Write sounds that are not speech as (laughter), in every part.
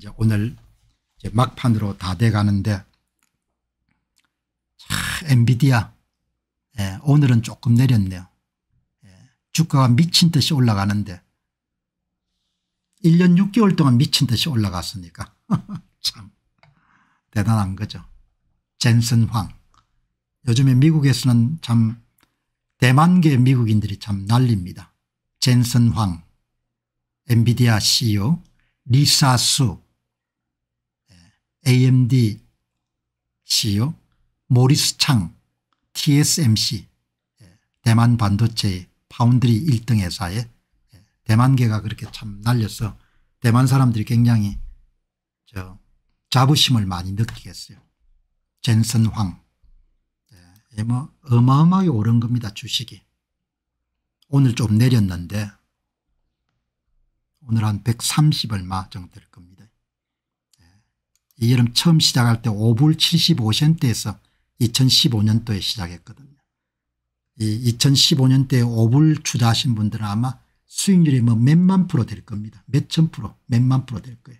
이제 오늘 이제 막판으로 다 돼가는데 엔비디아 예, 오늘은 조금 내렸네요. 예, 주가가 미친 듯이 올라가는데 1년 6개월 동안 미친 듯이 올라갔으니까 (laughs) 참 대단한 거죠. 젠슨 황 요즘에 미국에서는 참 대만계 미국인들이 참 난립니다. 젠슨 황 엔비디아 CEO 리사 수 AMD CEO 모리스 창 TSMC 예, 대만 반도체 파운드리 1등 회사에 예, 대만계가 그렇게 참 날려서 대만 사람들이 굉장히 저 자부심을 많이 느끼겠어요. 젠슨 황. 예, 예 뭐 어마어마하게 오른 겁니다. 주식이. 오늘 좀 내렸는데 오늘 한 130 얼마 정도 될 겁니다. 이 여름 처음 시작할 때 5불 75센트에서 2015년도에 시작했거든요. 이 2015년대에 5불 투자하신 분들은 아마 수익률이 뭐 몇만 프로 될 겁니다. 몇천 프로 몇만 프로 될 거예요.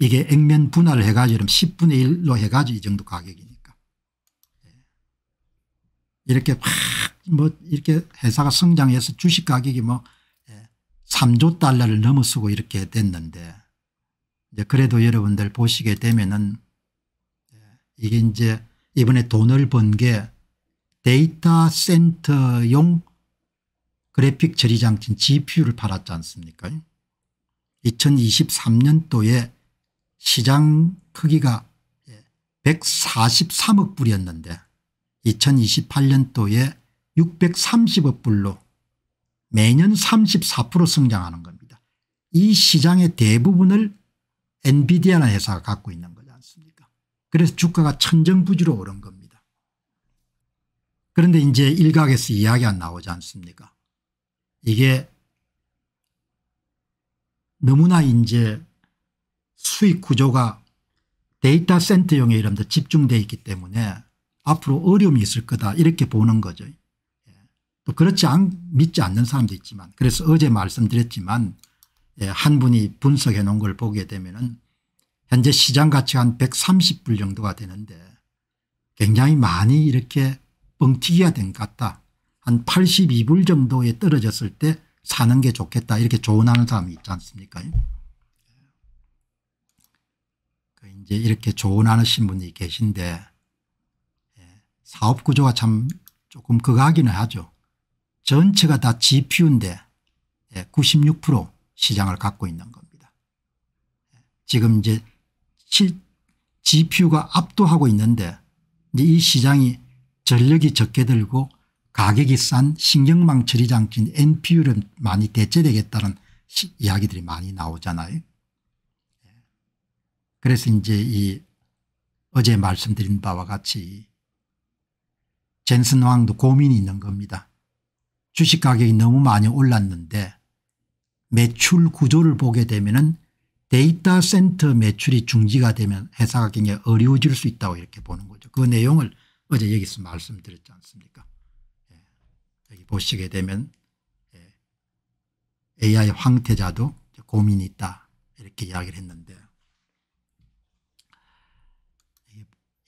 이게 액면 분할을 해가지고 10분의 1로 해가지고 이 정도 가격이니까. 예. 이렇게 확뭐 이렇게 회사가 성장해서 주식 가격이 뭐 3조 예, 달러를 넘어서고 이렇게 됐는데 이제 그래도 여러분들 보시게 되면은 예, 이게 이제 이번에 돈을 번 게 데이터 센터용 그래픽 처리 장치 GPU를 팔았지 않습니까? 2023년도에 시장 크기가 143억 예, 불이었는데 2028년도에 630억 불로 매년 34% 성장하는 겁니다. 이 시장의 대부분을 엔비디아나 회사가 갖고 있는 거지 않습니까 그래서 주가가 천정부지로 오른 겁니다. 그런데 이제 일각에서 이야기가 나오지 않습니까 이게 너무나 이제 수익 구조가 데이터 센터용의 이름도 집중되어 있기 때문에 앞으로 어려움이 있을 거다 이렇게 보는 거죠. 예. 또 그렇지 않, 믿지 않는 사람도 있지만 그래서 어제 말씀드렸지만 예, 한 분이 분석해 놓은 걸 보게 되면 현재 시장 가치가 한 130불 정도가 되는데 굉장히 많이 이렇게 뻥튀기가 된 것 같다. 한 82불 정도에 떨어졌을 때 사는 게 좋겠다 이렇게 조언하는 사람이 있지 않습니까 그 이제 이렇게 조언하시 분이 계신데 예, 사업 구조가 참 조금 그거하기 하죠. 전체가 다 GPU인데 96% 예, 시장을 갖고 있는 겁니다. 지금 이제 실 GPU가 압도하고 있는데 이 시장이 전력이 적게 들고 가격이 싼 신경망 처리 장치인 NPU를 많이 대체되겠다는 이야기들이 많이 나오잖아요. 그래서 이제 이 어제 말씀드린 바와 같이 젠슨 왕도 고민이 있는 겁니다. 주식 가격이 너무 많이 올랐는데 매출 구조를 보게 되면은 데이터 센터 매출이 중지가 되면 회사가 굉장히 어려워질 수 있다고 이렇게 보는 거죠. 그 내용을 어제 여기서 말씀드렸지 않습니까? 예. 여기 보시게 되면 예. AI 황태자도 고민이 있다 이렇게 이야기를 했는데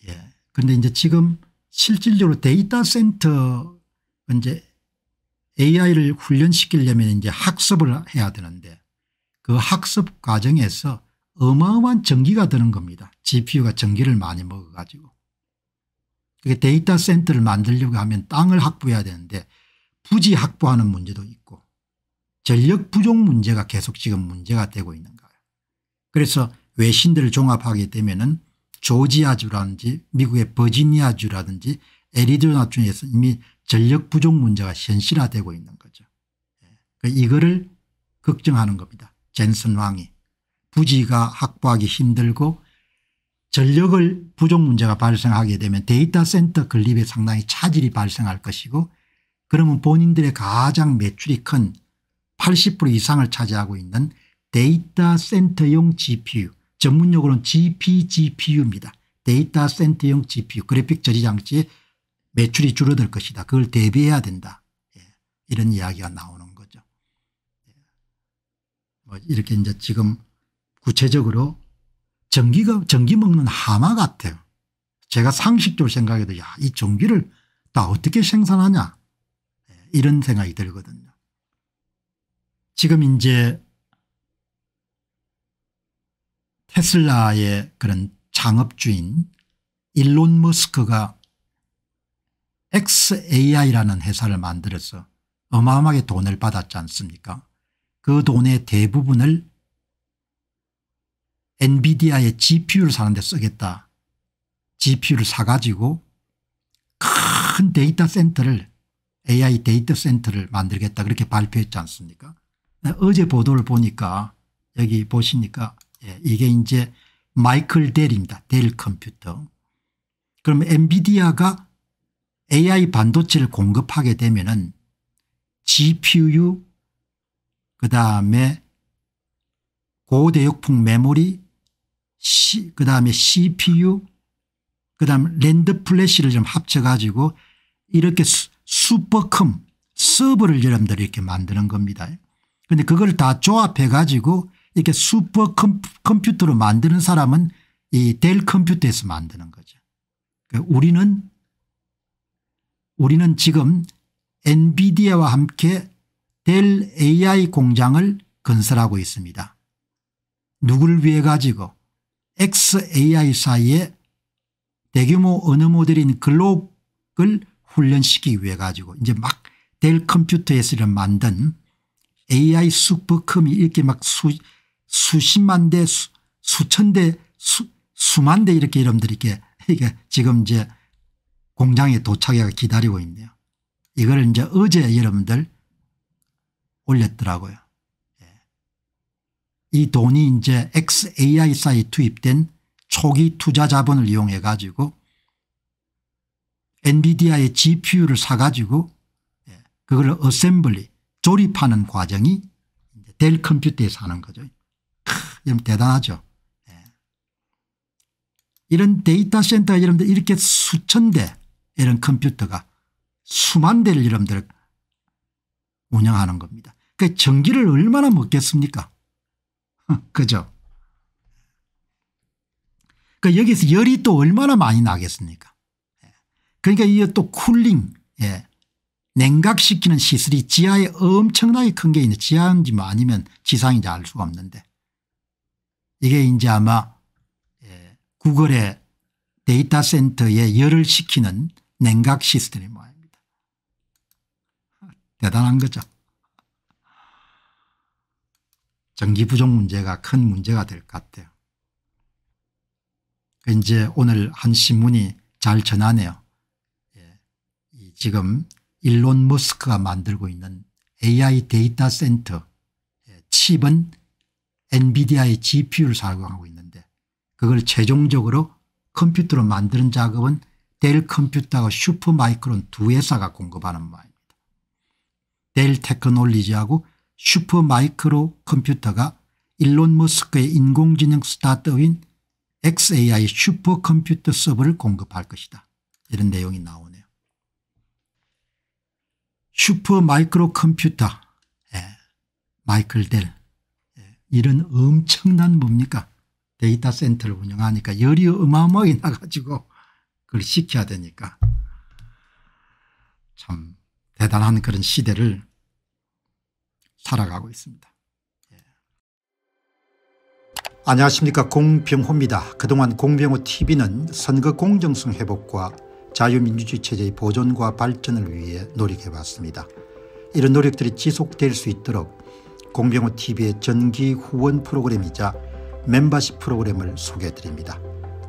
예. 그데 이제 지금 실질적으로 데이터 센터 이제 AI를 훈련시키려면 이제 학습을 해야 되는데 그 학습 과정에서 어마어마한 전기가 드는 겁니다. GPU가 전기를 많이 먹어 가지고. 그게 데이터 센터를 만들려고 하면 땅을 확보해야 되는데 부지 확보하는 문제도 있고 전력 부족 문제가 계속 지금 문제가 되고 있는 거예요. 그래서 외신들을 종합하게 되면은 조지아주라든지 미국의 버지니아주라든지 애리조나중에서 이미 전력 부족 문제가 현실화되고 있는 거죠. 예. 그 이거를 걱정하는 겁니다. 젠슨 왕이. 부지가 확보하기 힘들고 전력을 부족 문제가 발생하게 되면 데이터 센터 건립에 상당히 차질이 발생할 것이고 그러면 본인들의 가장 매출이 큰 80% 이상을 차지하고 있는 데이터 센터용 GPU 전문용어로는 GPGPU입니다. 데이터 센터용 GPU 그래픽 처리 장치의 매출이 줄어들 것이다. 그걸 대비해야 된다. 예. 이런 이야기가 나오는 거죠. 예. 뭐 이렇게 이제 지금 구체적으로 전기가 전기 먹는 하마 같아요. 제가 상식적으로 생각해도 야이 전기를 다 어떻게 생산하냐 예. 이런 생각이 들거든요. 지금 이제 테슬라의 그런 창업주인 일론 머스크가 XAI라는 회사를 만들어서 어마어마하게 돈을 받았지 않습니까 그 돈의 대부분을 엔비디아의 GPU를 사는데 쓰겠다. GPU를 사가지고 큰 데이터 센터를 AI 데이터 센터를 만들겠다 그렇게 발표했지 않습니까 네, 어제 보도를 보니까 여기 보시니까 예, 이게 이제 마이클 델입니다. 델 컴퓨터. 그럼 엔비디아가 AI 반도체를 공급하게 되면은 GPU 그 다음에 고대역풍 메모리 그 다음에 CPU 그 다음 랜드 플래시를 좀 합쳐가지고 이렇게 슈퍼컴 서버를 여러분들이 렇게 만드는 겁니다. 그데 그걸 다 조합해가지고 이렇게 슈퍼 컴퓨터로 만드는 사람은 이 델 컴퓨터에서 만드는 거죠. 그러니까 우리는 우리는 지금 엔비디아와 함께 델 AI 공장을 건설하고 있습니다. 누굴 위해 가지고 XAI 사이에 대규모 언어 모델인 글록을 훈련시키기 위해 가지고 이제 막 델 컴퓨터에서 만든 AI 슈퍼컴이 이렇게 막 수, 수십만 대 수, 천대 수, 만대 이렇게 이름들이 이렇게 지금 이제 공장에 도착해가 기다리고 있네요. 이걸 이제 어제 여러분들 올렸더라고요. 예. 이 돈이 이제 XAI사에 투입된 초기 투자 자본을 이용해 가지고 엔비디아의 GPU를 사가지고 예. 그걸 어셈블리 조립하는 과정이 델 컴퓨터에서 하는 거죠. 크, 대단하죠. 예. 이런 데이터 센터 여러분들 이렇게 수천 대 이런 컴퓨터가 수만 대를 여러분들 운영하는 겁니다. 그 전기를 얼마나 먹겠습니까? (laughs) 그죠? 그러니까 여기서 열이 또 얼마나 많이 나겠습니까? 예. 그러니까 이게 또 쿨링, 예. 냉각시키는 시설이 지하에 엄청나게 큰 게 있는 지하인지 뭐 아니면 지상인지 알 수가 없는데 이게 이제 아마 예, 구글의 데이터 센터에 열을 식히는 냉각 시스템이 모양입니다. 대단한 거죠. 전기 부족 문제가 큰 문제가 될 것 같아요. 이제 오늘 한 신문이 잘 전하네요. 예, 지금 일론 머스크가 만들고 있는 AI 데이터 센터 예, 칩은 엔비디아의 GPU를 사용하고 있는데 그걸 최종적으로 컴퓨터로 만드는 작업은 델 컴퓨터가 슈퍼마이크론 두 회사가 공급하는 바입니다. 델 테크놀리지하고 슈퍼마이크로 컴퓨터가 일론 머스크의 인공지능 스타트업인 XAI 슈퍼컴퓨터 서버를 공급할 것이다. 이런 내용이 나오네요. 슈퍼마이크로 컴퓨터 예. 마이클 델 예. 이런 엄청난 뭡니까 데이터 센터를 운영하니까 열이 어마어마하게 나가지고 그걸 시켜야 되니까 참 대단한 그런 시대를 살아가고 있습니다. 예. 안녕하십니까 공병호입니다. 그동안 공병호TV는 선거 공정성 회복과 자유민주주의 체제의 보존과 발전을 위해 노력해왔습니다. 이런 노력들이 지속될 수 있도록 공병호TV의 전기 후원 프로그램이자 멤버십 프로그램을 소개해드립니다.